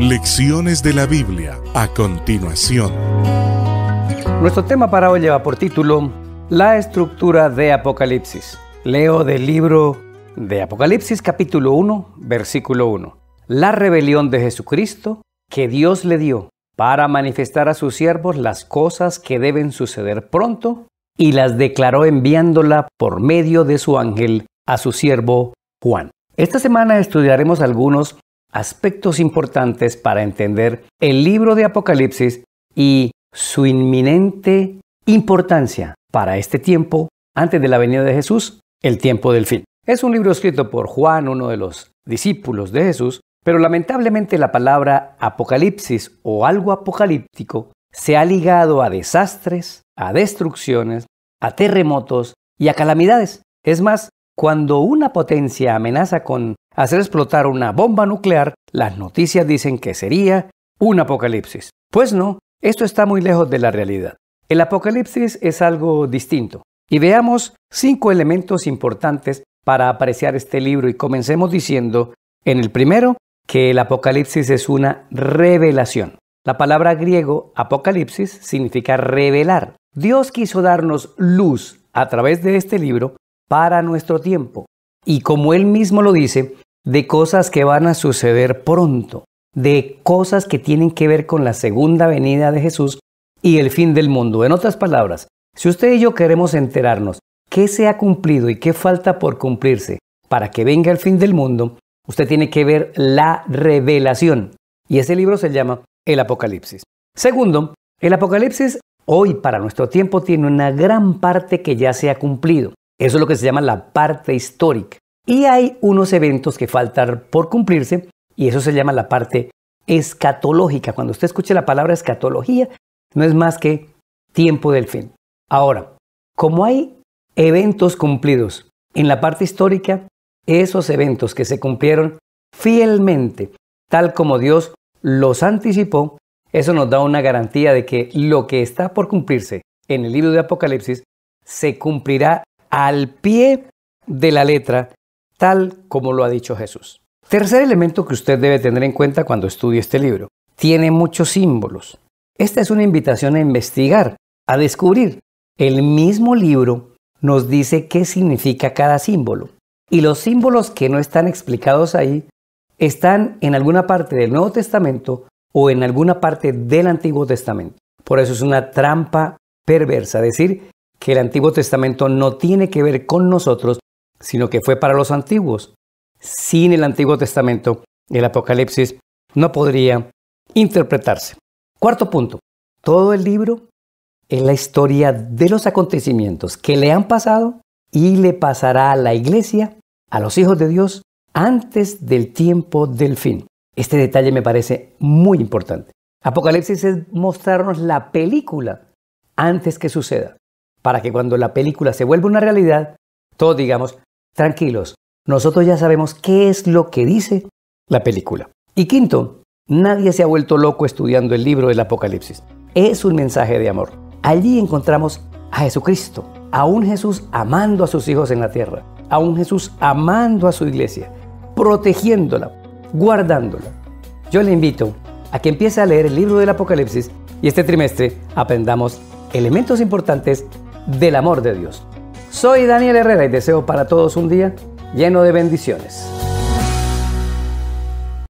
Lecciones de la Biblia a continuación. Nuestro tema para hoy lleva por título La estructura de Apocalipsis. Leo del libro de Apocalipsis capítulo 1, versículo 1. La rebelión de Jesucristo que Dios le dio para manifestar a sus siervos las cosas que deben suceder pronto y las declaró enviándola por medio de su ángel a su siervo Juan. Esta semana estudiaremos algunos aspectos importantes para entender el libro de Apocalipsis y su inminente importancia para este tiempo antes de la venida de Jesús, el tiempo del fin. Es un libro escrito por Juan, uno de los discípulos de Jesús, pero lamentablemente la palabra apocalipsis o algo apocalíptico se ha ligado a desastres, a destrucciones, a terremotos y a calamidades. Es más, cuando una potencia amenaza con hacer explotar una bomba nuclear, las noticias dicen que sería un apocalipsis. Pues no, esto está muy lejos de la realidad. El apocalipsis es algo distinto. Y veamos cinco elementos importantes para apreciar este libro y comencemos diciendo, en el primero, que el Apocalipsis es una revelación. La palabra griego apocalipsis significa revelar. Dios quiso darnos luz a través de este libro para nuestro tiempo. Y como él mismo lo dice, de cosas que van a suceder pronto, de cosas que tienen que ver con la segunda venida de Jesús y el fin del mundo. En otras palabras, si usted y yo queremos enterarnos qué se ha cumplido y qué falta por cumplirse para que venga el fin del mundo, usted tiene que ver la revelación. Y ese libro se llama El Apocalipsis. Segundo, el Apocalipsis hoy para nuestro tiempo tiene una gran parte que ya se ha cumplido. Eso es lo que se llama la parte histórica. Y hay unos eventos que faltan por cumplirse y eso se llama la parte escatológica. Cuando usted escuche la palabra escatología, no es más que tiempo del fin. Ahora, como hay eventos cumplidos en la parte histórica, esos eventos que se cumplieron fielmente, tal como Dios los anticipó, eso nos da una garantía de que lo que está por cumplirse en el libro de Apocalipsis se cumplirá al pie de la letra, tal como lo ha dicho Jesús. Tercer elemento que usted debe tener en cuenta cuando estudie este libro. Tiene muchos símbolos. Esta es una invitación a investigar, a descubrir. El mismo libro nos dice qué significa cada símbolo. Y los símbolos que no están explicados ahí están en alguna parte del Nuevo Testamento o en alguna parte del Antiguo Testamento. Por eso es una trampa perversa decir que el Antiguo Testamento no tiene que ver con nosotros, sino que fue para los antiguos. Sin el Antiguo Testamento, el Apocalipsis no podría interpretarse. Cuarto punto, todo el libro es la historia de los acontecimientos que le han pasado y le pasará a la iglesia, a los hijos de Dios, antes del tiempo del fin. Este detalle me parece muy importante. Apocalipsis es mostrarnos la película antes que suceda para que cuando la película se vuelva una realidad, todos digamos, tranquilos, nosotros ya sabemos qué es lo que dice la película. Y quinto, nadie se ha vuelto loco estudiando el libro del Apocalipsis. Es un mensaje de amor. Allí encontramos a Jesucristo, a un Jesús amando a sus hijos en la tierra, a un Jesús amando a su iglesia, protegiéndola, guardándola. Yo le invito a que empiece a leer el libro del Apocalipsis y este trimestre aprendamos elementos importantes del amor de Dios. Soy Daniel Herrera y deseo para todos un día lleno de bendiciones.